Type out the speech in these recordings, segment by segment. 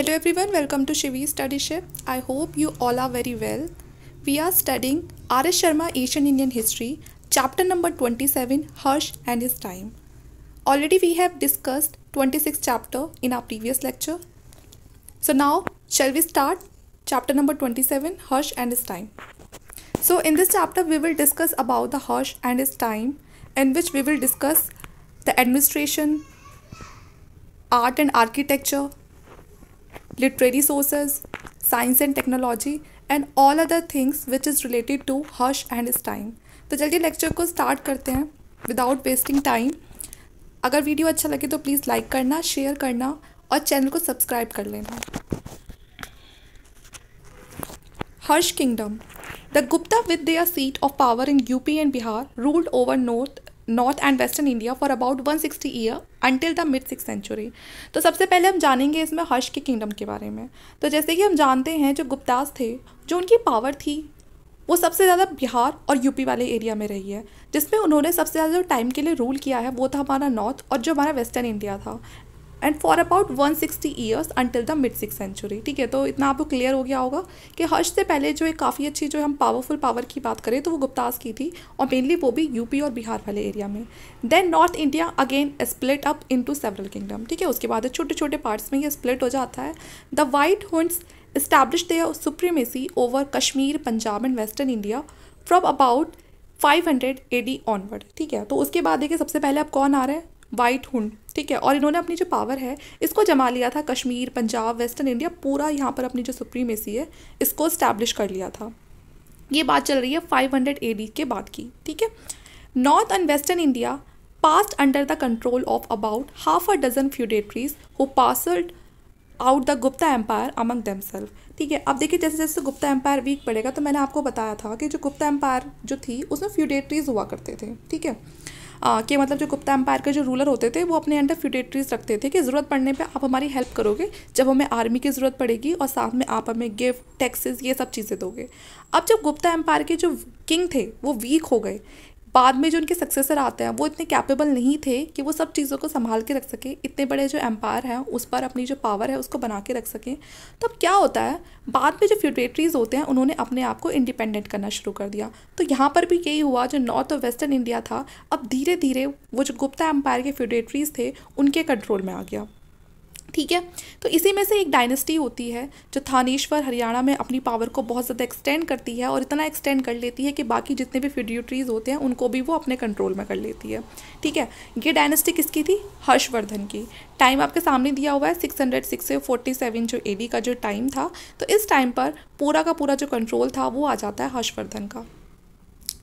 Hello everyone, welcome to Shivi Ship. I hope you all are very well. We are studying R.S. Sharma Asian Indian History, chapter number 27, Harsh and his time. Already we have discussed twenty six chapter in our previous lecture. So now, shall we start chapter number 27, Harsh and his time. So in this chapter, we will discuss about the Harsh and his time in which we will discuss the administration, art and architecture, literary sources science and technology and all other things which is related to Harsh and his time तो जल्दी lecture को start करते हैं without wasting time अगर video अच्छा लगे तो please like करना शेयर करना और चैनल को सब्सक्राइब कर लेना Harsh kingdom the Gupta with their seat of power in UP and Bihar ruled over north north and western India for about one sixty year until the mid six century तो सबसे पहले हम जानेंगे इसमें हर्ष के किंगडम के बारे में तो जैसे कि हम जानते हैं जो गुप्तास थे जो उनकी पावर थी वो सबसे ज़्यादा बिहार और यूपी वाले एरिया में रही है जिसमें उन्होंने सबसे ज़्यादा जो टाइम के लिए रूल किया है वो था हमारा नॉर्थ और जो हमारा वेस्टर्न इंडिया था and for about 160 years until the mid six century ठीक है तो इतना आपको क्लियर हो गया होगा कि हर्ष से पहले जो एक काफ़ी अच्छी जो हम पावरफुल पावर की बात करें तो वो गुप्तास की थी और मेनली वो भी यूपी और बिहार वाले एरिया में then north India again split up into several kingdom ठीक है उसके बाद छोटे छोटे पार्ट्स में ये स्प्लिट हो जाता है the white Huns establish their supremacy over Kashmir Punjab and western India from about five A AD onward ठीक है तो उसके बाद देखिए सबसे पहले आप कौन आ रहे हैं वाइट हुंड ठीक है और इन्होंने अपनी जो पावर है इसको जमा लिया था कश्मीर पंजाब वेस्टर्न इंडिया पूरा यहाँ पर अपनी जो सुप्रीमेसी है इसको स्टैब्लिश कर लिया था ये बात चल रही है फाइव हंड्रेड ए के बाद की ठीक है north and western India passed under the control of about half a dozen feudatories who parceled out the Gupta empire among themselves ठीक है अब देखिए जैसे जैसे गुप्ता एम्पायर वीक पड़ेगा तो मैंने आपको बताया था कि जो गुप्ता एम्पायर जो थी उसमें फ्यूडेटरीज हुआ करते थे ठीक है के मतलब जो गुप्ता एम्पायर के जो रूलर होते थे वो अपने अंडर फ्यूडेटरीज रखते थे कि ज़रूरत पड़ने पर आप हमारी हेल्प करोगे जब हमें आर्मी की ज़रूरत पड़ेगी और साथ में आप हमें गिफ्ट टैक्सेस ये सब चीज़ें दोगे अब जब गुप्ता एम्पायर के जो किंग थे वो वीक हो गए बाद में जो उनके सक्सेसर आते हैं वो इतने कैपेबल नहीं थे कि वो सब चीज़ों को संभाल के रख सकें इतने बड़े जो एम्पायर हैं उस पर अपनी जो पावर है उसको बना के रख सकें तो अब क्या होता है बाद में जो फ्यूडेटरीज होते हैं उन्होंने अपने आप को इंडिपेंडेंट करना शुरू कर दिया तो यहाँ पर भी यही हुआ जो नॉर्थ और वेस्टर्न इंडिया था अब धीरे धीरे वो जो गुप्ता एम्पायर के फ्यूडेटरीज थे उनके कंट्रोल में आ गया ठीक है तो इसी में से एक डायनेस्टी होती है जो थानेश्वर हरियाणा में अपनी पावर को बहुत ज़्यादा एक्सटेंड करती है और इतना एक्सटेंड कर लेती है कि बाकी जितने भी फिड्यूटरीज होते हैं उनको भी वो अपने कंट्रोल में कर लेती है ठीक है ये डायनेस्टी किसकी थी हर्षवर्धन की टाइम आपके सामने दिया हुआ है सिक्स हंड्रेड सिक्स से फोर्टी सेवन जो ए डी का जो टाइम था तो इस टाइम पर पूरा का पूरा जो कंट्रोल था वो आ जाता है हर्षवर्धन का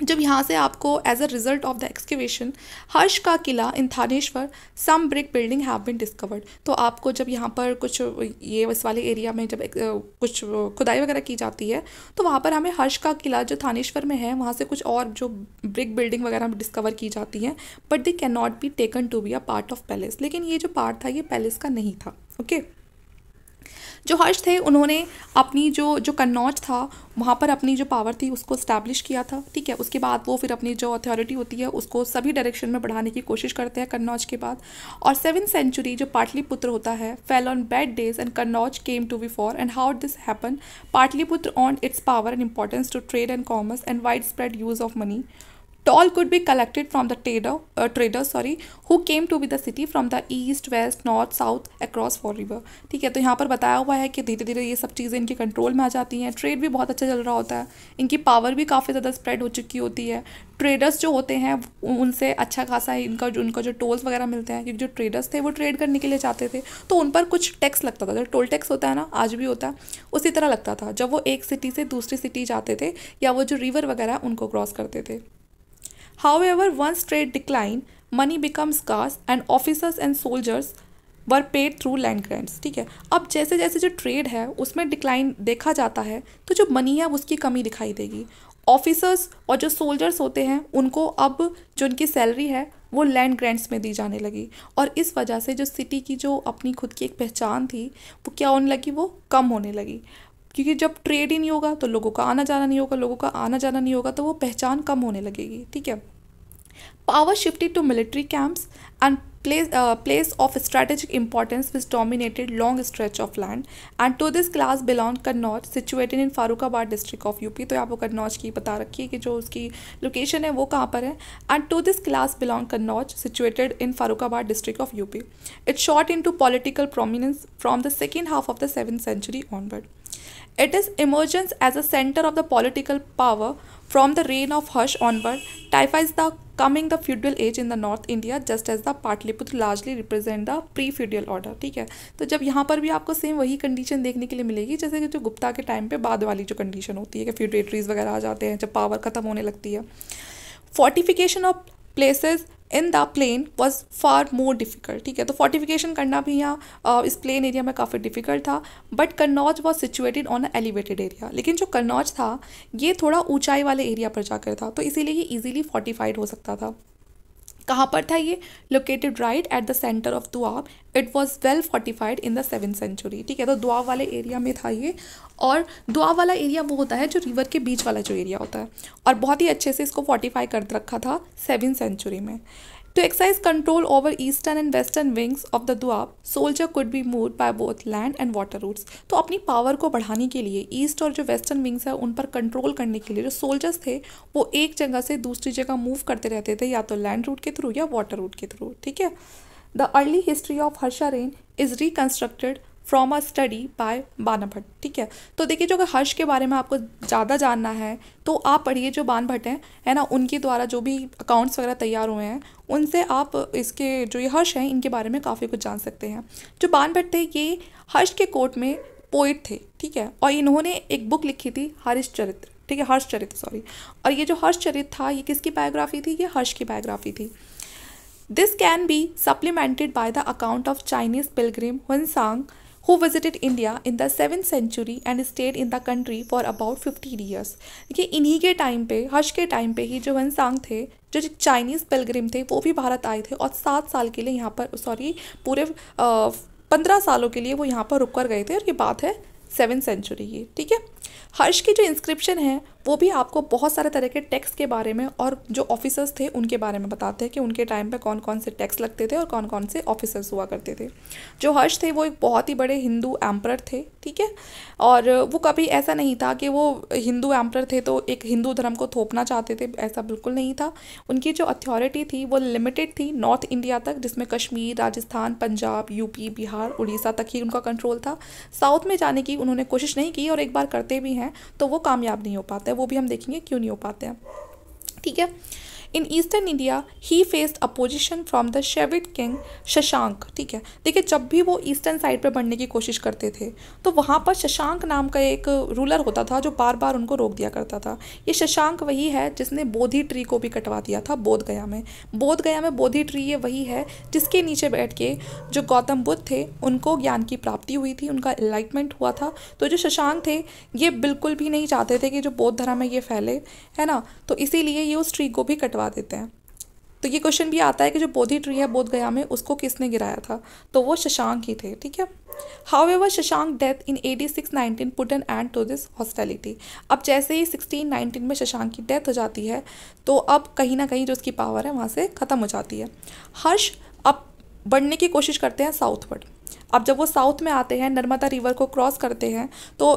जब यहाँ से आपको as a result of the excavation Harsh का किला in Thaneshwar some brick building have been discovered तो आपको जब यहाँ पर कुछ ये उस वाले एरिया में जब कुछ खुदाई वगैरह की जाती है तो वहाँ पर हमें हर्ष का किला जो थानेश्वर में है वहाँ से कुछ और जो ब्रिक बिल्डिंग वगैरह डिस्कवर की जाती हैं but they can not be taken to be a part of palace लेकिन ये जो पार्ट था ये पैलेस का नहीं था ओके okay? जो हर्ष थे उन्होंने अपनी जो जो कन्नौज था वहाँ पर अपनी जो पावर थी उसको स्टैब्लिश किया था ठीक है उसके बाद वो फिर अपनी जो अथॉरिटी होती है उसको सभी डायरेक्शन में बढ़ाने की कोशिश करते हैं कन्नौज के बाद और सेवन सेंचुरी जो पाटलिपुत्र होता है fell on bad days and Kannauj came to be fore and how this happen Pataliputra on its power and importance to trade and commerce and wide spread use of money Toll could be collected from the trader, uh, trader sorry, who came to be the city from the east, west, north, south, across four river. ठीक है तो यहाँ पर बताया हुआ है कि धीरे धीरे ये सब चीज़ें इनके कंट्रोल में आ जाती हैं ट्रेड भी बहुत अच्छा चल रहा होता है इनकी पावर भी काफ़ी ज़्यादा स्प्रेड हो चुकी होती है ट्रेडर्स जो होते हैं उनसे अच्छा खासा इनका जो उनका जो टोल्स वगैरह मिलते हैं क्योंकि जो ट्रेडर्स थे वो ट्रेड करने के लिए जाते थे तो उन पर कुछ टैक्स लगता था जो टोल टैक्स होता है ना आज भी होता है उसी तरह लगता था जब वो एक सिटी से दूसरी सिटी जाते थे या वो जो रिवर वगैरह उनको क्रॉस करते थे However, once trade declined, money becomes scarce and officers and soldiers were paid through land grants ठीक है अब जैसे जैसे जो ट्रेड है उसमें डिक्लाइन देखा जाता है तो जो मनी है उसकी कमी दिखाई देगी ऑफिसर्स और जो सोल्जर्स होते हैं उनको अब जो उनकी सैलरी है वो लैंड ग्रांट्स में दी जाने लगी और इस वजह से जो सिटी की जो अपनी खुद की एक पहचान थी वो क्या होने लगी वो कम होने लगी क्योंकि जब ट्रेड ही नहीं होगा तो लोगों का आना जाना नहीं होगा लोगों का आना जाना नहीं होगा तो वो पहचान कम होने लगेगी ठीक है power shifting to military camps and place place of strategic importance which dominated long stretch of land and to this class belong Kannauj situated in Farrukhabad district of UP तो आपको कन्नौज की बता रखी है कि जो उसकी लोकेशन है वो कहाँ पर है and to this class belong Kannauj situated in Farrukhabad district of UP it's shot in to political prominence from the second half of the seven century onward It is emergence as a center of the political power from the reign of Hush onward typifies the coming the feudal age in the north India just as the Pataliputra largely represent the pre-feudal order ठीक है तो जब यहाँ पर भी आपको same वही condition देखने के लिए मिलेगी जैसे कि जो गुप्ता के टाइम पे बाद वाली जो कंडीशन होती है कि फ्यूडेटरीज वगैरह आ जाते हैं जब पावर ख़त्म होने लगती है fortification of places in the plain was far more difficult ठीक है तो फोर्टिफिकेशन करना भी यहाँ इस प्लेन एरिया में काफ़ी डिफ़िकल्ट था but Kannauj was situated on a elevated area लेकिन जो कन्नौज था ये थोड़ा ऊंचाई वाले एरिया पर जाकर था तो इसीलिए ये ईजिली फोर्टिफाइड हो सकता था कहाँ पर था ये located right at the centre of Doab it was well fortified in the seven century ठीक है तो दुआब वाले एरिया में था ये और दुआ वाला एरिया वो होता है जो रिवर के बीच वाला जो एरिया होता है और बहुत ही अच्छे से इसको फोर्टिफाई कर रखा था सेवन सेंचुरी में to exercise control over eastern and western wings of the Doab soldier could be move by both land and water routes तो अपनी पावर को बढ़ाने के लिए ईस्ट और जो वेस्टर्न विंग्स है उन पर कंट्रोल करने के लिए जो सोल्जर्स थे वो एक जगह से दूसरी जगह मूव करते रहते थे या तो लैंड रूट के थ्रू या वाटर रूट के थ्रू ठीक है the early history of Harsha reign is reconstructed from a study by Bana Bhatt ठीक है तो देखिए जो अगर हर्ष के बारे में आपको ज़्यादा जानना है तो आप पढ़िए जो बान भट्ट हैं है ना उनके द्वारा जो भी अकाउंट्स वगैरह तैयार हुए हैं उनसे आप इसके जो ये हर्ष हैं इनके बारे में काफ़ी कुछ जान सकते हैं जो बान भट्ट थे ये हर्ष के कोर्ट में पोइट थे ठीक है और इन्होंने एक बुक लिखी थी हरिश चरित्र ठीक है हर्ष चरित्र सॉरी और ये जो हर्ष चरित्र था ये किसकी बायोग्राफी थी ये हर्ष की बायोग्राफी थी this can be supplemented by the account of Chinese pilgrim Hiuen Tsang who visited India in the seven century and stayed in the country for about fifteen years देखिए इन्हीं के टाइम पे हर्ष के टाइम पे ही जो वनसांग थे जो चाइनीज़ पिलग्रिम थे वो भी भारत आए थे और सात साल के लिए यहाँ पर सॉरी पूरे पंद्रह सालों के लिए वो यहाँ पर रुक कर गए थे और ये बात है सेवन सेंचुरी की ठीक है हर्ष की जो इंस्क्रिप्शन है वो भी आपको बहुत सारे तरह के टैक्स के बारे में और जो ऑफिसर्स थे उनके बारे में बताते हैं कि उनके टाइम पे कौन कौन से टैक्स लगते थे और कौन कौन से ऑफिसर्स हुआ करते थे जो हर्ष थे वो एक बहुत ही बड़े हिंदू एम्प्रर थे ठीक है और वो कभी ऐसा नहीं था कि वो हिंदू एम्प्रर थे तो एक हिंदू धर्म को थोपना चाहते थे ऐसा बिल्कुल नहीं था उनकी जो अथॉरिटी थी वो लिमिटेड थी नॉर्थ इंडिया तक जिसमें कश्मीर राजस्थान पंजाब यूपी बिहार उड़ीसा तक ही उनका कंट्रोल था साउथ में जाने की उन्होंने कोशिश नहीं की और एक बार करते भी हैं तो वो कामयाब नहीं हो पाते वो भी हम देखेंगे क्यों नहीं हो पाते हैं ठीक है in eastern India he faced opposition from the Shaivite king Shashank ठीक है देखिए जब भी वो ईस्टर्न साइड पर बढ़ने की कोशिश करते थे तो वहाँ पर शशांक नाम का एक रूलर होता था जो बार बार उनको रोक दिया करता था ये शशांक वही है जिसने बोधी ट्री को भी कटवा दिया था बोध गया में बोध गया में बोधी ट्री ये वही है जिसके नीचे बैठ के जो गौतम बुद्ध थे उनको ज्ञान की प्राप्ति हुई थी उनका एलाइटमेंट हुआ था तो जो शशांक थे ये बिल्कुल भी नहीं चाहते थे कि जो बौद्ध धर्म है ये फैले है ना तो इसीलिए ये उस ट्री को भी कटवा बता देते हैं तो ये क्वेश्चन भी आता है कि जो बोधि ट्री है बोध गया में उसको किसने गिराया था तो वो शशांक ही थे ठीक है however Shashank death in AD six nineteen put an end to this hostility अब जैसे ही सिक्सटीन नाइनटीन में शशांक की डेथ हो जाती है तो अब कहीं ना कहीं जो उसकी पावर है वहाँ से ख़त्म हो जाती है हर्ष अब बढ़ने की कोशिश करते हैं साउथ वर्ड अब जब वो साउथ में आते हैं नर्मदा रिवर को क्रॉस करते हैं तो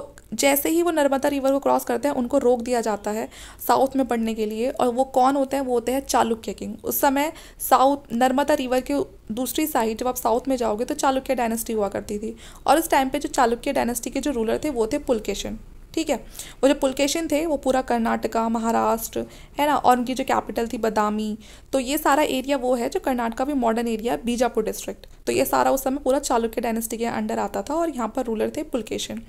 जैसे ही वो नर्मदा रिवर को क्रॉस करते हैं उनको रोक दिया जाता है साउथ में पढ़ने के लिए और वो कौन होते हैं वो होते हैं चालुक्य किंग उस समय साउथ नर्मदा रिवर के दूसरी साइड जब आप साउथ में जाओगे तो चालुक्य डायनेस्टी हुआ करती थी और उस टाइम पे जो चालुक्य डायनेस्टी के जो रूलर थे वो थे पुलकेशन ठीक है वो जो पुलकेशन थे वो पूरा कर्नाटका महाराष्ट्र है ना और उनकी जो कैपिटल थी बदामी तो ये सारा एरिया वो है जो कर्नाटका भी मॉडर्न एरिया बीजापुर डिस्ट्रिक्ट तो ये सारा उस समय पूरा चालुक्य डायनेस्टी के अंडर आता था और यहाँ पर रूलर थे पुलकेशन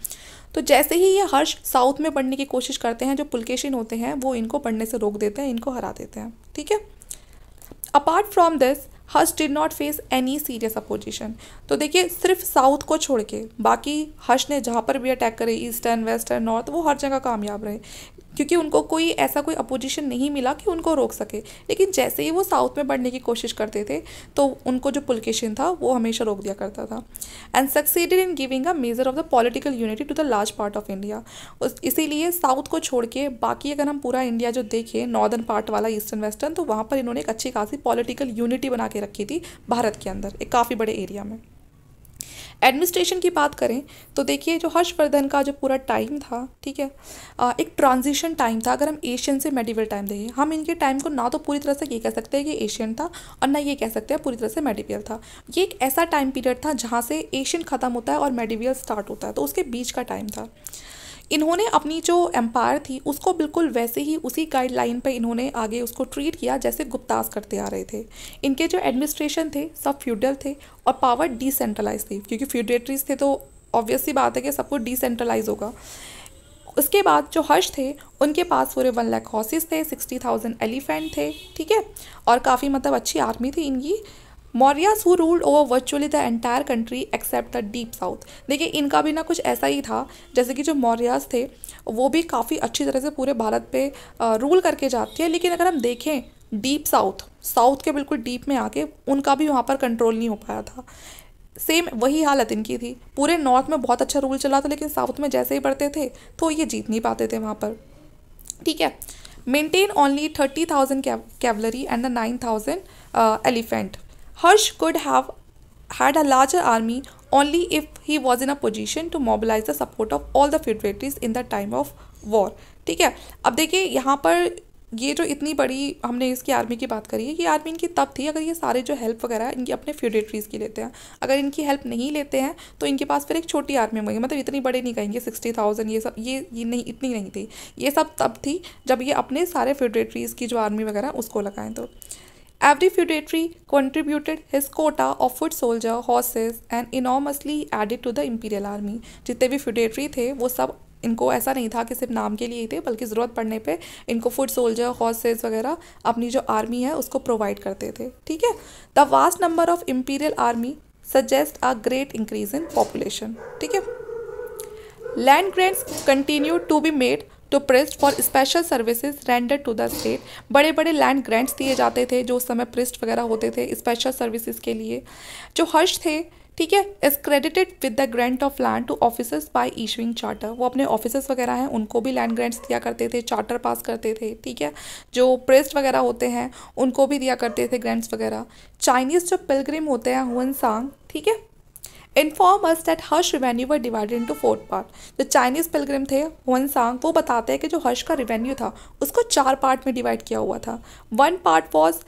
तो जैसे ही ये हर्ष साउथ में बढ़ने की कोशिश करते हैं जो पुलकेशन होते हैं वो इनको बढ़ने से रोक देते हैं इनको हरा देते हैं ठीक है apart from this Harsh did not face any serious opposition तो देखिए सिर्फ साउथ को छोड़ के बाकी हज ने जहाँ पर भी अटैक करे ईस्टर्न वेस्टर्न नॉर्थ वो हर जगह कामयाब रहे क्योंकि उनको कोई ऐसा कोई अपोजिशन नहीं मिला कि उनको रोक सके लेकिन जैसे ही वो साउथ में बढ़ने की कोशिश करते थे तो उनको जो पुलकेशन था वो हमेशा रोक दिया करता था and succeeded in giving a measure of the political unity to the large part of India इसीलिए साउथ को छोड़ के बाकी अगर हम पूरा इंडिया जो देखें नॉर्दर्न पार्ट वाला ईस्टर्न वेस्टर्न तो वहाँ पर इन्होंने एक अच्छी खासी पॉलिटिकल यूनिटी बना के रखी थी भारत के अंदर एक काफ़ी बड़े एरिया में एडमिनिस्ट्रेशन की बात करें तो देखिए जो हर्षवर्धन का जो पूरा टाइम था ठीक है एक ट्रांजिशन टाइम था अगर हम एशियन से मेडिवल टाइम देखें हम इनके टाइम को ना तो पूरी तरह से ये कह सकते हैं कि एशियन था और ना ये कह सकते हैं पूरी तरह से मेडिवियल था ये एक ऐसा टाइम पीरियड था जहाँ से एशियन ख़त्म होता है और मेडिवियल स्टार्ट होता है तो उसके बीच का टाइम था इन्होंने अपनी जो एम्पायर थी उसको बिल्कुल वैसे ही उसी गाइडलाइन पर इन्होंने आगे उसको ट्रीट किया जैसे गुप्तास करते आ रहे थे इनके जो एडमिनिस्ट्रेशन थे सब फ्यूडल थे और पावर डिसेंट्रलाइज थी क्योंकि फ्यूडेटरीज थे तो ऑब्वियसली बात है कि सब कुछ डिसेंट्रलाइज होगा उसके बाद जो हर्ष थे उनके पास पूरे वन लैक हॉसेज थे सिक्सटी थाउजेंड एलिफेंट थे ठीक है और काफ़ी मतलब अच्छी आर्मी थी इनकी Mauryas who ruled over virtually the entire country except the deep south देखिए इनका भी ना कुछ ऐसा ही था जैसे कि जो मौर्यास थे वो भी काफ़ी अच्छी तरह से पूरे भारत पे रूल करके जाते हैं लेकिन अगर हम देखें डीप साउथ साउथ के बिल्कुल डीप में आके उनका भी वहाँ पर कंट्रोल नहीं हो पाया था सेम वही हालत इनकी थी पूरे नॉर्थ में बहुत अच्छा रूल चला था लेकिन साउथ में जैसे ही बढ़ते थे तो ये जीत नहीं पाते थे वहाँ पर ठीक है maintain only thirty thousand cavalry and the nine thousand elephant Harsh could have had a larger army only if he was in a position to mobilize the support of all the federatives in the time of war ठीक है अब देखिए यहाँ पर ये जो इतनी बड़ी हमने इसकी आर्मी की बात करी है ये आर्मी इनकी तब थी अगर ये सारे जो हेल्प वगैरह है इनकी अपने फ्यूडेटरीज की लेते हैं अगर इनकी हेल्प नहीं लेते हैं तो इनके पास फिर एक छोटी आर्मी होगी मतलब इतनी बड़े नहीं कहेंगे सिक्सटी थाउजेंड ये सब ये ये नहीं इतनी नहीं थी ये सब तब थी जब ये अपने सारे फ्यूडेटरीज की जो आर्मी वगैरह उसको लगाएं तो Every feudatory contributed his quota of foot soldier, horses and enormously added to the imperial army. जितने भी feudatory थे वो सब इनको ऐसा नहीं था कि सिर्फ नाम के लिए ही थे बल्कि ज़रूरत पड़ने पे इनको फूड सोल्जर हॉर्सेज वगैरह अपनी जो आर्मी है उसको प्रोवाइड करते थे ठीक है the vast number of imperial army suggest a great increase in population ठीक है land grants continue to be made to to priest for special services render to the state बड़े बड़े लैंड ग्रांट्स दिए जाते थे जो उस समय प्रिस्ट वगैरह होते थे स्पेशल सर्विसेज के लिए जो हर्ष थे ठीक है is credited with the grant of land to officers by issuing charter वो अपने ऑफिसर्स वगैरह हैं उनको भी लैंड ग्रांट्स दिया करते थे चार्टर पास करते थे ठीक है जो प्रेस्ट वगैरह होते हैं उनको भी दिया करते थे ग्रांट्स वगैरह चाइनीज़ जो पिलग्रिम होते हैं हुन सांग ठीक है inform us that Harsha revenue were divided into fourth part जो चाइनीज पिलग्रिम थे वन सांग वो बताते हैं कि जो हर्ष का रिवेन्यू था उसको चार पार्ट में डिवाइड किया हुआ था one part was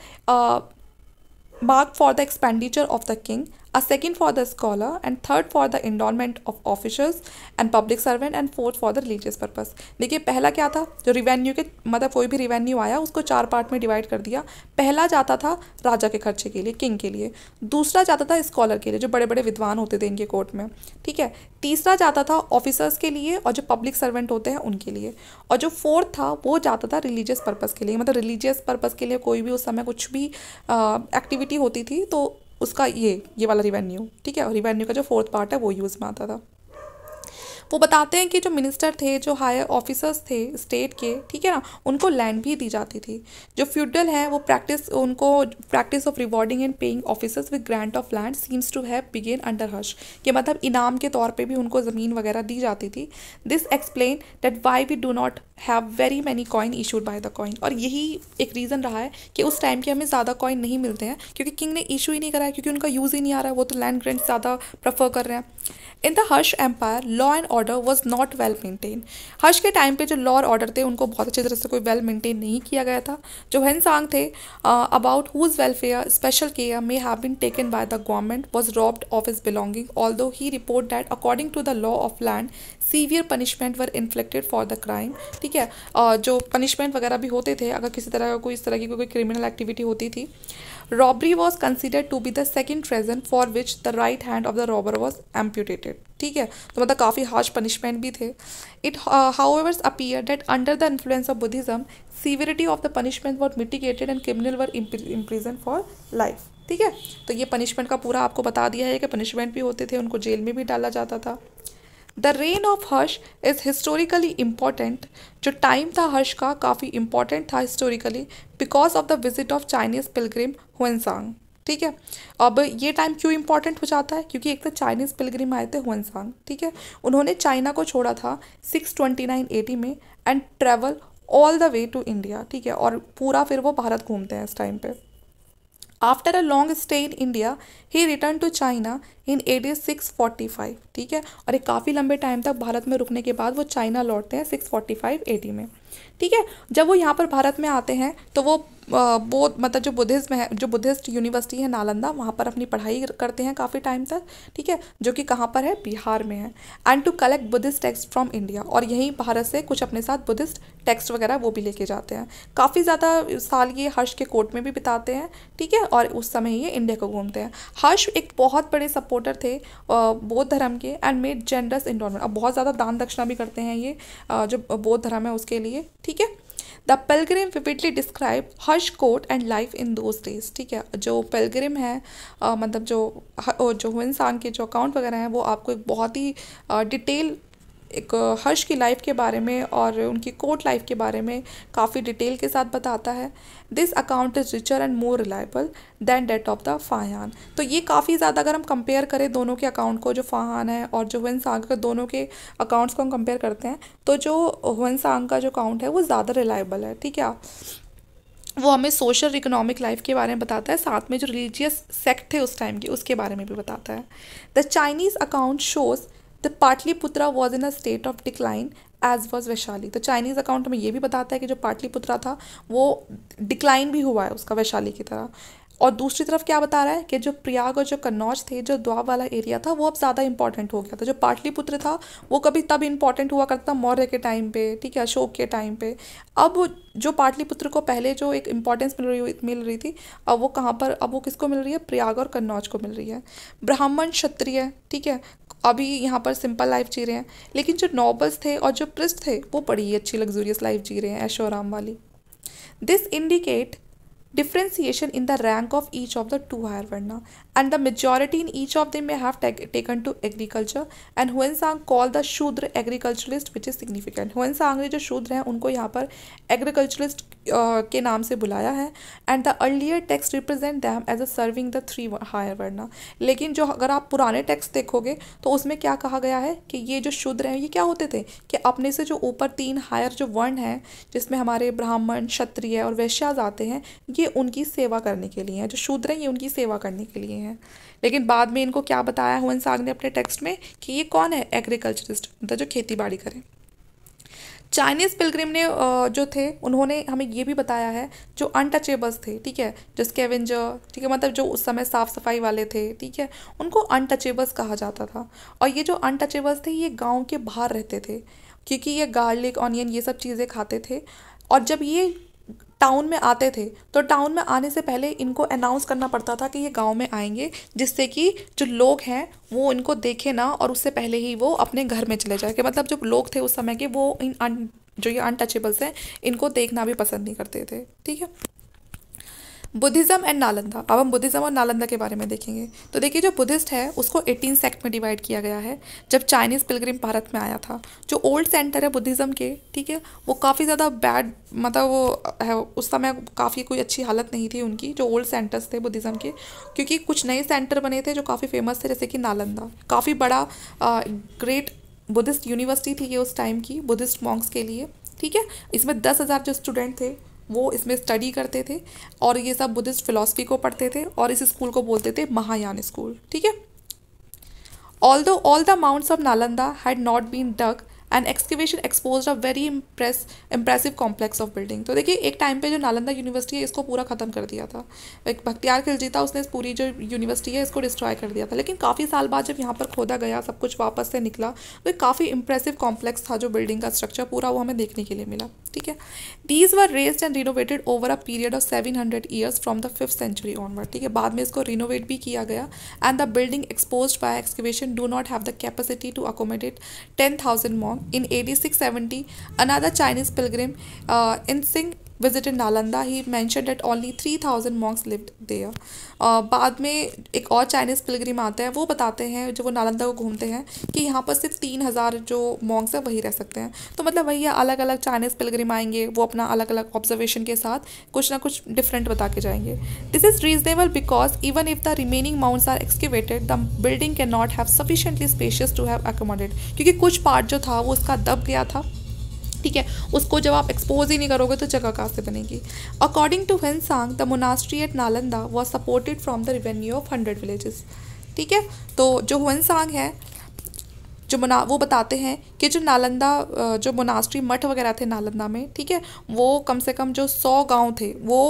mark for the expenditure of the king a second for the scholar and third for the endowment of officers and public servant and fourth for the religious purpose देखिए पहला क्या था जो revenue के मतलब कोई भी revenue आया उसको चार पार्ट में डिवाइड कर दिया पहला जाता था राजा के खर्चे के लिए किंग के लिए दूसरा जाता था स्कॉलर के लिए जो बड़े बड़े विद्वान होते थे इनके कोर्ट में ठीक है तीसरा जाता था ऑफिसर्स के लिए और जो पब्लिक सर्वेंट होते हैं उनके लिए और जो फोर्थ था वो जाता था रिलीजियस पर्पज़ के लिए मतलब रिलीजियस पर्पज़ के लिए कोई भी उस समय कुछ भी एक्टिविटी होती थी तो उसका ये ये वाला रिवेन्यू ठीक है और रिवेन्यू का जो फोर्थ पार्ट है वो यूज़ में आता था वो बताते हैं कि जो मिनिस्टर थे जो हायर ऑफिसर्स थे स्टेट के ठीक है ना उनको लैंड भी दी जाती थी जो फ्यूडल है वो प्रैक्टिस उनको practice of rewarding and paying officers with grant of land seems to have begun under Harsha के मतलब इनाम के तौर पे भी उनको ज़मीन वगैरह दी जाती थी this explain that why we do not have very many coin issued by the coin और यही एक रीज़न रहा है कि उस टाइम के हमें ज़्यादा कॉइन नहीं मिलते हैं क्योंकि किंग ने इशू ही नहीं करा है क्योंकि उनका यूज़ ही नहीं आ रहा है वो तो लैंड ग्रेंट ज़्यादा प्रेफर कर रहे हैं in the Harsha empire law and order was not well maintain Harsha के टाइम पर जो लॉ और ऑर्डर थे उनको बहुत अच्छी तरह से कोई वेल well मेंटेन नहीं किया गया था जो हेनसांग थे about whose welfare special care may have been taken by the government was robbed of his belonging all though he report that according to the law of land severe punishment were inflicted for the crime ठीक है और जो punishment वगैरह भी होते थे अगर किसी तरह का कोई इस तरह की कोई क्रिमिनल एक्टिविटी होती थी robbery was consider to be the second reason for which the right hand of the robber was amputated ठीक है तो मतलब काफ़ी हार्श पनिशमेंट भी थे it however appear that under the influence of Buddhism severity of the punishment was mitigated and criminal were imprisoned for life ठीक है तो ये पनिशमेंट का पूरा आपको बता दिया है कि पनिशमेंट भी होते थे उनको जेल में भी डाला जाता था the reign of Harsha is historically important जो टाइम था हर्ष का काफ़ी इम्पॉर्टेंट था historically because of the visit of Chinese pilgrim Hiuen Tsang ठीक है अब ये टाइम क्यों इंपॉर्टेंट हो जाता है क्योंकि एक तो चाइनीज़ पिलग्रिम आए थे हुएसांग ठीक है उन्होंने चाइना को छोड़ा था सिक्स ट्वेंटी नाइन एटी में and travel all the way to India ठीक है और पूरा फिर वो भारत घूमते हैं इस टाइम पर after a long stay in India he return to China in AD six forty five ठीक है और एक काफ़ी लंबे टाइम तक भारत में रुकने के बाद वो चाइना लौटते हैं सिक्स फोर्टी फाइव एटी में ठीक है जब वो यहाँ पर भारत में आते हैं तो वो बोध मतलब जो बुद्धिस्ट है जो बुद्धिस्ट यूनिवर्सिटी है नालंदा वहाँ पर अपनी पढ़ाई करते हैं काफ़ी टाइम तक ठीक है जो कि कहाँ पर है बिहार में है and to collect Buddhist text from India और यहीं भारत से कुछ अपने साथ बुद्धिस्ट टेक्स्ट वगैरह वो भी लेके जाते हैं काफ़ी ज़्यादा साल ये हर्ष के कोर्ट में भी बिताते हैं ठीक है और उस समय ये इंडिया को घूमते हैं हर्ष एक बहुत बड़े सपोर्टर थे बौद्ध धर्म के एंड मेड जेंडरस इंडोनमेंट अब बहुत ज़्यादा दान दक्षिणा भी करते हैं ये जो बौद्ध धर्म है उसके लिए ठीक है the pilgrim vividly describe Harsha court and life in those days ठीक है जो पेलग्रिम है मतलब जो जो इंसान के जो अकाउंट वगैरह हैं वो आपको एक बहुत ही डिटेल एक हर्ष की लाइफ के बारे में और उनकी कोर्ट लाइफ के बारे में काफ़ी डिटेल के साथ बताता है this account is richer and more reliable than that of the Fahien तो ये काफ़ी ज़्यादा अगर हम कंपेयर करें दोनों के अकाउंट को जो फ़ाहान है और जो हुन सांग का दोनों के अकाउंट्स को हम कंपेयर करते हैं तो जो हुन सांग का जो अकाउंट है वो ज़्यादा रिलायबल है ठीक है वो हमें सोशल इकोनॉमिक लाइफ के बारे में बताता है साथ में जो रिलीजियस सेक्ट थे उस टाइम के उसके बारे में भी बताता है the Chinese account shows the Pataliputra was in a state of decline as was Vaishali तो चाइनीज़ अकाउंट में ये भी बताता है कि जो पाटलिपुत्रा था वो डिक्लाइन भी हुआ है उसका वैशाली की तरह और दूसरी तरफ क्या बता रहा है कि जो प्रयाग और जो कन्नौज थे जो द्वाब वाला एरिया था वो अब ज़्यादा इंपॉर्टेंट हो गया था जो पाटलिपुत्र था वो कभी तब इंपॉर्टेंट हुआ करता था मौर्य के टाइम पे ठीक है अशोक के टाइम पे अब जो पाटलिपुत्र को पहले जो एक इम्पॉर्टेंस मिल रही मिल रही थी अब वो कहाँ पर अब वो किसको मिल रही है प्रयाग और कन्नौज को मिल रही है ब्राह्मण क्षत्रिय ठीक है अभी यहाँ पर सिंपल लाइफ जी रहे हैं लेकिन जो नॉबल्स थे और जो प्रिस्ट थे वो बड़ी ही अच्छी लग्जूरियस लाइफ जी रहे हैं ऐशो आराम वाली this indicate differentiation in the rank of each of the two higher varna and the majority in each of them may have taken to agriculture and Hiuen Tsang call the Shudra agriculturist which is significant Hiuen Tsang जो शूद्र हैं उनको यहाँ पर agriculturist के नाम से बुलाया है and the earlier texts represent them as a serving the three higher varna लेकिन जो अगर आप पुराने टेक्स देखोगे तो उसमें क्या कहा गया है कि ये जो शूद्र हैं ये क्या होते थे कि अपने से जो ऊपर तीन हायर जो वर्ण हैं जिसमें हमारे ब्राह्मण क्षत्रिय और वैश्याज आते हैं ये उनकी सेवा करने के लिए हैं जो शूद्र हैं ये उनकी सेवा करने के लिए हैं लेकिन बाद में इनको क्या बताया हुआ साग ने अपने टेक्स्ट में कि ये कौन है एग्रीकल्चरिस्ट मतलब जो खेती बाड़ी करें चाइनीज़ पिलग्रिम ने जो थे उन्होंने हमें ये भी बताया है जो अनटचेबल्स थे ठीक है जो स्केवेंजर ठीक है मतलब जो उस समय साफ़ सफाई वाले थे ठीक है उनको अनटचेबल्स कहा जाता था और ये जो अनटचेबल्स थे ये गाँव के बाहर रहते थे क्योंकि ये गार्लिक ऑनियन ये सब चीज़ें खाते थे और जब ये टाउन में आते थे तो टाउन में आने से पहले इनको अनाउंस करना पड़ता था कि ये गांव में आएंगे जिससे कि जो लोग हैं वो इनको देखे ना और उससे पहले ही वो अपने घर में चले जाए कि मतलब जो लोग थे उस समय के वो इन अन जो ये अनटचेबल्स हैं इनको देखना भी पसंद नहीं करते थे ठीक है बुद्धिज़्म एंड नालंदा अब हम बुद्धिज़्म और नालंदा के बारे में देखेंगे तो देखिए जो बुद्धिस्ट है उसको एटीन सेक्ट में डिवाइड किया गया है जब चाइनीज़ पिलग्रिम भारत में आया था जो ओल्ड सेंटर है बुद्धिज़्म के ठीक है वो काफ़ी ज़्यादा बैड मतलब वो है उस समय काफ़ी कोई अच्छी हालत नहीं थी उनकी जो ओल्ड सेंटर्स थे बुद्धिज़्म के क्योंकि कुछ नए सेंटर बने थे जो काफ़ी फेमस थे जैसे कि नालंदा काफ़ी बड़ा ग्रेट बुद्धिस्ट यूनिवर्सिटी थी ये उस टाइम की बुद्धिस्ट मॉन्क्स के लिए ठीक है इसमें दस हज़ार जो स्टूडेंट थे वो इसमें स्टडी करते थे और ये सब बुद्धिस्ट फिलोसफी को पढ़ते थे और इस स्कूल को बोलते थे महायान स्कूल ठीक है all though all the mounds of Nalanda had not been dug and excavation expose a very impress impressive complex of building तो देखिए एक टाइम पे जो नालंदा यूनिवर्सिटी है इसको पूरा ख़त्म कर दिया था एक भख्तियार खिलजी था उसने पूरी जो यूनिवर्सिटी है इसको डिस्ट्रॉय कर दिया था लेकिन काफ़ी साल बाद जब यहाँ पर खोदा गया सब कुछ वापस से निकला तो एक काफ़ी इंप्रेसिव कॉम्प्लेक्स था जो बिल्डिंग का स्ट्रक्चर पूरा वो हमें देखने के लिए मिला ठीक है these were raised and renovated over a period of seven hundred years from the fifth century onward ठीक है बाद में इसको रिनोवेट भी किया गया and the building expose by excavation do not have the capacity to accommodate ten thousand मॉम in AD 670, another Chinese pilgrim, uh, in Sing visited Nalanda he mention that only three thousand lived live there uh, बाद में एक और Chinese Pilgrim आते हैं वो बताते हैं जो वो नालंदा को घूमते हैं कि यहाँ पर सिर्फ तीन हज़ार जो मॉन्क्स हैं वही रह सकते हैं तो मतलब वही अलग अलग चाइनीज़ पिलग्रिम आएंगे वो अपना अलग अलग ऑब्जर्वेशन के साथ कुछ ना कुछ डिफरेंट बता के जाएंगे this is reasonable because even if the remaining mounds are excavated the building can not have sufficiently spacious to have accommodate क्योंकि कुछ पार्ट जो था वो उसका दब गया था ठीक है उसको जब आप एक्सपोज ही नहीं करोगे तो जगह कहाँ से बनेगी according to Tsang the monastery at Nalanda was supported from the revenue of hundred villages ठीक है तो जो सांग है जो मना वो बताते हैं कि जो नालंदा जो मोनास्ट्री मठ वगैरह थे नालंदा में ठीक है वो कम से कम जो सौ गांव थे वो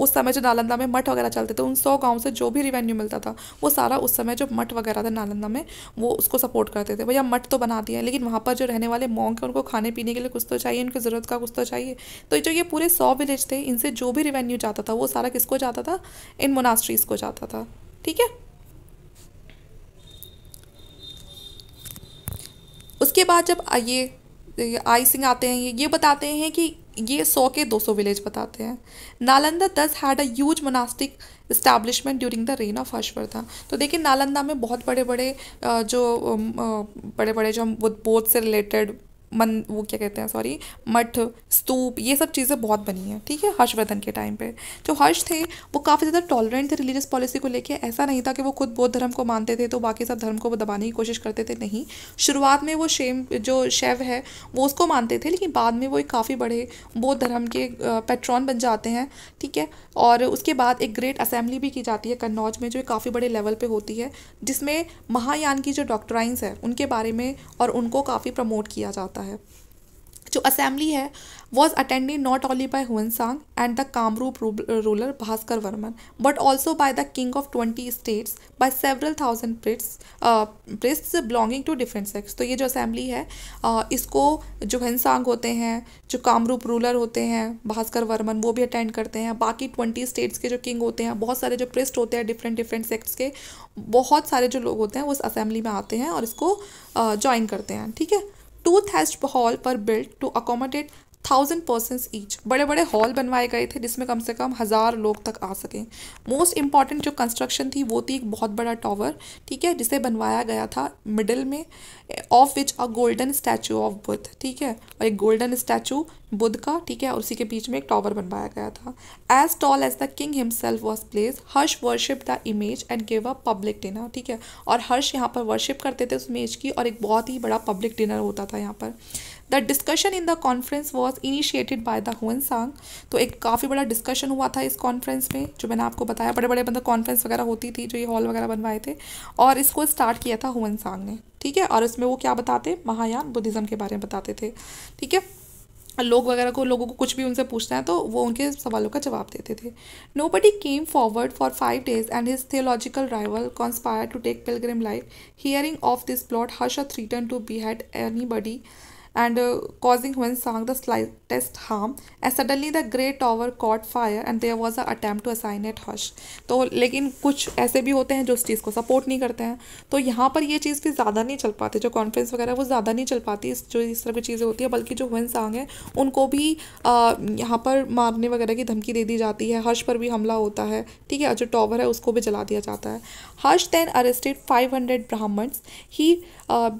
उस समय जो नालंदा में मठ वगैरह चलते थे उन सौ गाँव से जो भी रिवेन्यू मिलता था वो सारा उस समय जो मठ वगैरह था नालंदा में वो उसको सपोर्ट करते थे भैया मठ तो बना दिया लेकिन वहाँ पर जो रहने वाले मॉन्ग हैं उनको खाने पीने के लिए कुछ तो चाहिए उनकी ज़रूरत का कुछ तो चाहिए तो जो ये पूरे सौ विलेज थे इनसे जो भी रिवेन्यू जाता था वो सारा किसको जाता था इन मोनास्ट्रीज़ को जाता था ठीक है उसके बाद जब ये आई सिंह आते हैं ये ये बताते हैं कि ये सौ के दो सौ विलेज बताते हैं Nalanda thus had a huge monastic establishment during the reign of Harshavardhana तो देखिए नालंदा में बहुत बड़े बड़े जो बड़े बड़े जो हम बोध से रिलेटेड मन वो क्या कहते हैं सॉरी मठ स्तूप ये सब चीज़ें बहुत बनी हैं ठीक है हर्षवर्धन के टाइम पे जो हर्ष थे वो काफ़ी ज़्यादा टॉलरेंट थे रिलीजियस पॉलिसी को लेके ऐसा नहीं था कि वो खुद बौद्ध धर्म को मानते थे तो बाकी सब धर्म को वो दबाने की कोशिश करते थे नहीं शुरुआत में वो शेम जो शैव है वो उसको मानते थे लेकिन बाद में वो एक काफ़ी बड़े बौद्ध धर्म के पेट्रॉन बन जाते हैं ठीक है और उसके बाद एक ग्रेट असेंबली भी की जाती है कन्नौज में जो काफ़ी बड़े लेवल पर होती है जिसमें महायान की जो डॉक्टराइंस है उनके बारे में और उनको काफ़ी प्रमोट किया जाता है जाता है जो असेंबली है was attended not only by Hiuen Tsang and the Kamarupa ruler Bhaskara Varman but also by the king of twenty states by several thousand priests priests belonging to different sects तो ये जो असेंबली है uh, इसको जो हुनसांग होते हैं जो कामरूप रूलर होते हैं भास्कर वर्मन वो भी अटेंड करते हैं बाकी ट्वेंटी स्टेट्स के जो किंग होते हैं बहुत सारे जो प्रिस्ट होते हैं डिफरेंट डिफरेंट सेक्ट्स के बहुत सारे जो लोग होते हैं वो इस असेंबली में आते हैं और इसको ज्वाइन uh, करते हैं ठीक है two hall were build to accommodate thousand persons each बड़े बड़े हॉल बनवाए गए थे जिसमें कम से कम हज़ार लोग तक आ सकें मोस्ट इम्पॉर्टेंट जो कंस्ट्रक्शन थी वो थी एक बहुत बड़ा टॉवर ठीक है जिसे बनवाया गया था मिडल में of which a golden statue of Buddha ठीक है और एक गोल्डन स्टैचू बुद्ध का ठीक है और उसी के बीच में एक टॉवर बनवाया गया था as tall as the king himself was place Harsha worship the image and give a public dinner ठीक है और हर्ष यहाँ पर वर्शिप करते थे उस इमेज की और एक बहुत ही बड़ा पब्लिक डिनर होता था यहाँ पर the discussion in the conference was initiated by the Hiuen Tsang तो एक काफ़ी बड़ा डिस्कशन हुआ था इस कॉन्फ्रेंस में जो मैंने आपको बताया बड़े बड़े मतलब कॉन्फ्रेंस वगैरह होती थी जो ये हॉल वगैरह बनवाए थे और इसको स्टार्ट किया था हुन सांग ने ठीक है और इसमें वो क्या बताते महायान बुद्धिज़्म के बारे में बताते थे ठीक है लोग वगैरह को लोगों को कुछ भी उनसे पूछना है तो वो उनके सवालों का जवाब देते थे nobody came forward for five days and his theological rival conspire to take pilgrim life hearing of this plot Harsha threaten to behead anybody and uh, causing Sang the slightest harm. And suddenly the great tower caught fire and there was an attempt to assassinate Hush. तो लेकिन कुछ ऐसे भी होते हैं जो उस चीज़ को सपोर्ट नहीं करते हैं तो यहाँ पर यह चीज़ भी ज़्यादा नहीं चल पाती जो कॉन्फ्रेंस वगैरह वो ज़्यादा नहीं चल पाती इस जो इस तरह की चीज़ें होती है बल्कि जो सांग है उनको भी यहाँ पर मारने वगैरह की धमकी दे दी जाती है हर्ष पर भी हमला होता है ठीक है जो टॉवर है उसको भी जला दिया जाता है Harsha then arrested five hundred Brahmans he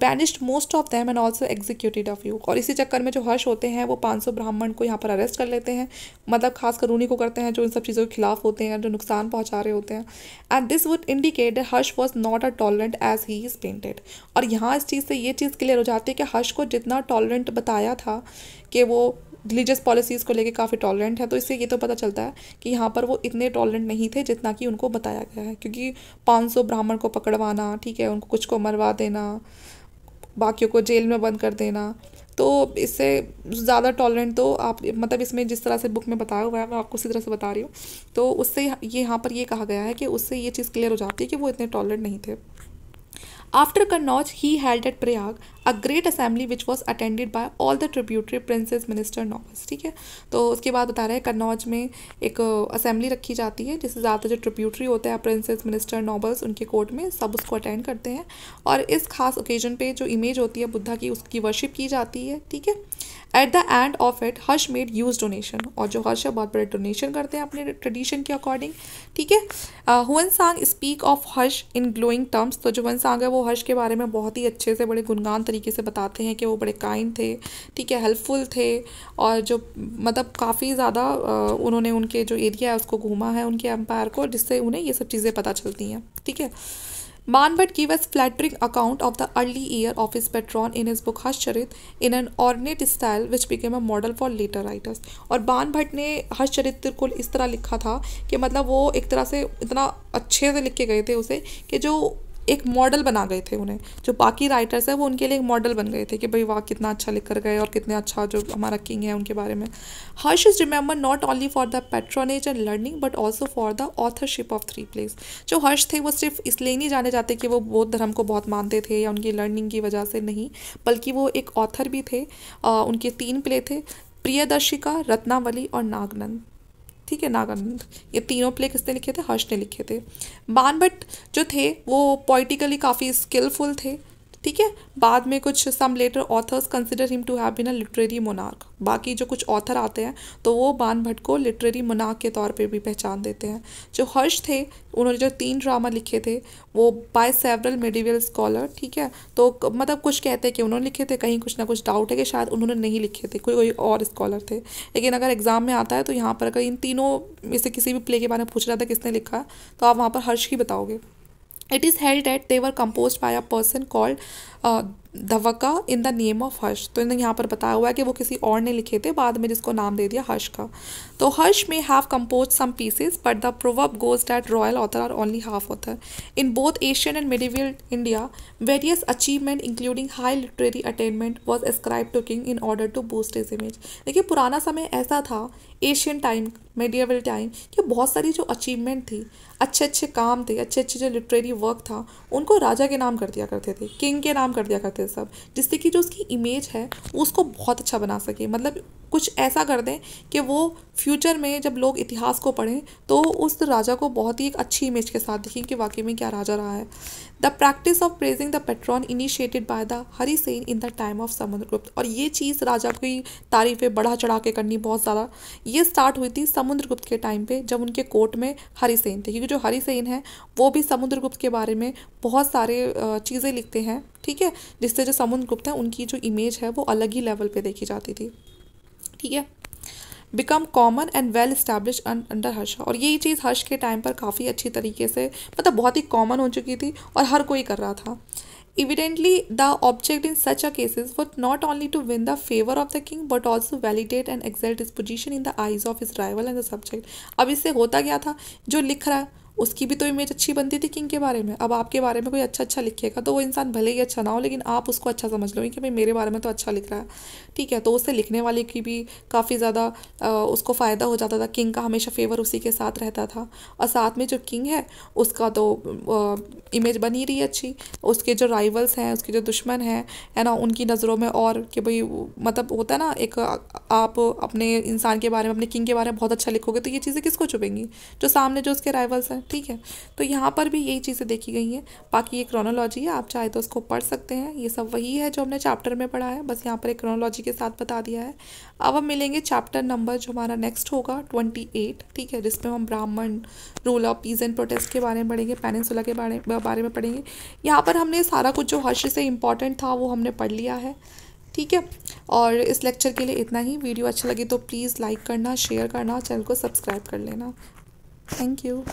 banished most of them and also executive of you हूँ और इसी चक्कर में जो हर्ष होते हैं वो पाँच ब्राह्मण को यहाँ पर अरेस्ट कर लेते हैं मतलब खासकर उन्हीं को करते हैं जो इन सब चीज़ों के खिलाफ होते हैं जो नुकसान पहुँचा रहे होते हैं and this would indicate Harsha was not a tolerant as he is painted और यहाँ इस चीज़ से ये चीज़ क्लियर हो जाती है कि हर्ष को जितना टॉलरेंट बताया था कि वो रिलीजियस पॉलिसीज़ को लेके काफ़ी टॉलरेंट है तो इससे ये तो पता चलता है कि यहाँ पर वो इतने टॉलरेंट नहीं थे जितना कि उनको बताया गया है क्योंकि 500 ब्राह्मण को पकड़वाना ठीक है उनको कुछ को मरवा देना बाकियों को जेल में बंद कर देना तो इससे ज़्यादा टॉलरेंट तो आप मतलब इसमें जिस तरह से बुक में बताया हुआ है मैं आपको उसी तरह से बता रही हूँ तो उससे ये यहाँ पर ये कहा गया है कि उससे ये चीज़ क्लियर हो जाती है कि वो इतने टॉलरेंट नहीं थे After Kannauj, he held at Prayag a great assembly which was attended by all the tributary princes minister nobles ठीक है तो उसके बाद बता रहे हैं कन्नौज में एक असेंबली रखी जाती है जिससे ज़्यादातर जो ट्रिब्यूटरी होते हैं प्रिंसेस मिनिस्टर नॉबल्स उनके कोर्ट में सब उसको अटेंड करते हैं और इस खास ओकेजन पे जो इमेज होती है बुद्धा की उसकी वर्शिप की जाती है ठीक है at the end of it Harsha made use donation और जो हर्ष है बहुत बड़े डोनेशन करते हैं अपने ट्रेडिशन के अकॉर्डिंग ठीक है Hiuen Tsang speak of Harsha in glowing terms तो जो हुन सांग है वो हर्ष के बारे में बहुत ही अच्छे से बड़े गुनगान तरीके से बताते हैं कि वो बड़े काइंड थे ठीक है हेल्पफुल थे और जो मतलब काफ़ी ज़्यादा uh, उन्होंने उनके जो एरिया है उसको घूमा है उनके एम्पायर को जिससे उन्हें ये सब चीज़ें पता चलती हैं ठीक है Manbat gave a flattering account of the early year of his patron in his book Hashcharit in an ornate style which became a model for later writers. और बान भट्ट ने हर्षचरित्र को इस तरह लिखा था कि मतलब वो एक तरह से इतना अच्छे से लिख के गए थे उसे कि जो एक मॉडल बना गए थे उन्हें जो बाकी राइटर्स हैं वो उनके लिए एक मॉडल बन गए थे कि भाई वाह कितना अच्छा लिख कर गए और कितने अच्छा जो हमारा किंग है उनके बारे में Harsha is remember not only for the patronage and learning but also for the authorship of three plays जो हर्ष थे वो सिर्फ इसलिए नहीं जाने जाते कि वो बौद्ध धर्म को बहुत मानते थे या उनकी लर्निंग की वजह से नहीं बल्कि वो एक ऑथर भी थे आ, उनके तीन प्ले थे प्रियदर्शिका रत्नावली और नागनंद ठीक है नागानंद ये तीनों प्ले किसने लिखे थे हर्ष ने लिखे थे बानभट्ट जो थे वो पोइटिकली काफ़ी स्किलफुल थे ठीक है बाद में कुछ some later authors consider him to have been a literary monarch बाकी जो कुछ ऑथर आते हैं तो वो बान भट्ट को लिटरेरी मोनार्क के तौर पे भी पहचान देते हैं जो हर्ष थे उन्होंने जो तीन ड्रामा लिखे थे वो बाय सेवरल मेडिवल स्कॉलर ठीक है तो मतलब कुछ कहते हैं कि उन्होंने लिखे थे कहीं कुछ ना कुछ डाउट है कि शायद उन्होंने नहीं लिखे थे कोई कोई और स्कॉलर थे लेकिन अगर एग्ज़ाम में आता है तो यहाँ पर अगर इन तीनों में से किसी भी प्ले के बारे में पूछ रहा था किसने लिखा तो आप वहाँ पर हर्ष ही बताओगे it is held that they were compose by a person called called Dhavaka in the name of Harsha तो इन्होंने यहाँ पर बताया हुआ है कि वो किसी और ने लिखे थे बाद में जिसको नाम दे दिया हर्ष का तो Harsha may have compose some pieces but the proverb goes that royal author are only half author in both ancient and medieval India various achievement including high literary attainment was ascribe to king in order to boost his image देखिए पुराना समय ऐसा था Asian time मेडियावल time ये बहुत सारी जो achievement थी अच्छे अच्छे काम थे अच्छे अच्छे जो लिटरेरी वर्क था उनको राजा के नाम कर दिया करते थे किंग के नाम कर दिया करते थे सब जिससे कि जो उसकी इमेज है उसको बहुत अच्छा बना सके मतलब कुछ ऐसा कर दें कि वो फ्यूचर में जब लोग इतिहास को पढ़ें तो उस राजा को बहुत ही एक अच्छी इमेज के साथ दिखें कि वाकई में क्या राजा रहा है the practice of praising the patron initiated by the Harisena in the time of Samudragupta और ये चीज़ राजा की तारीफ़ें बढ़ा चढ़ा के करनी बहुत ज़्यादा ये स्टार्ट हुई थी समुद्रगुप्त के टाइम पे जब उनके कोर्ट में हरी सेन थे क्योंकि जो हरी सेन है वो भी समुद्रगुप्त के बारे में बहुत सारे चीज़ें लिखते हैं ठीक है जिससे जो समुद्रगुप्त हैं उनकी जो इमेज है वो अलग ही लेवल पर देखी जाती थी ठीक है become common and well establish under Harsha और यही चीज़ हर्ष के टाइम पर काफ़ी अच्छी तरीके से मतलब बहुत ही कॉमन हो चुकी थी और हर कोई कर रहा था evidently the object in such a cases was not only to win the favour of the king but also validate and his position in the eyes of his rival and the subject अब इससे होता क्या था जो लिख रहा है उसकी भी तो इमेज अच्छी बनती थी किंग के बारे में अब आपके बारे में कोई अच्छा अच्छा लिखेगा तो वो इंसान भले ही अच्छा ना हो लेकिन आप उसको अच्छा समझ लो कि भाई मेरे बारे में तो अच्छा लिख रहा है ठीक है तो उससे लिखने वाले की भी काफ़ी ज़्यादा उसको फ़ायदा हो जाता था किंग का हमेशा फेवर उसी के साथ रहता था और साथ में जो किंग है उसका तो इमेज बन ही रही है अच्छी उसके जो राइवल्स हैं उसके जो दुश्मन हैं है ना उनकी नज़रों में और कि भाई मतलब होता है ना एक आप अपने इंसान के बारे में अपने किंग के बारे में बहुत अच्छा लिखोगे तो ये चीज़ें किसको चुपेंगी जो सामने जो उसके राइवल्स हैं है ठीक है तो यहाँ पर भी यही चीज़ें देखी गई हैं बाकी ये क्रोनोलॉजी है आप चाहे तो उसको पढ़ सकते हैं ये सब वही है जो हमने चैप्टर में पढ़ा है बस यहाँ पर एक क्रोनोलॉजी के साथ बता दिया है अब हम मिलेंगे चैप्टर नंबर जो हमारा नेक्स्ट होगा ट्वेंटी एट ठीक है जिसमें हम Brahman rule of peace and protest के बारे में पढ़ेंगे पेनसुला के बारे बारे में पढ़ेंगे यहाँ पर हमने सारा कुछ जो हर्ष से इम्पॉर्टेंट था वो हमने पढ़ लिया है ठीक है और इस लेक्चर के लिए इतना ही वीडियो अच्छा लगे तो प्लीज़ लाइक करना शेयर करना चैनल को सब्सक्राइब कर लेना थैंक यू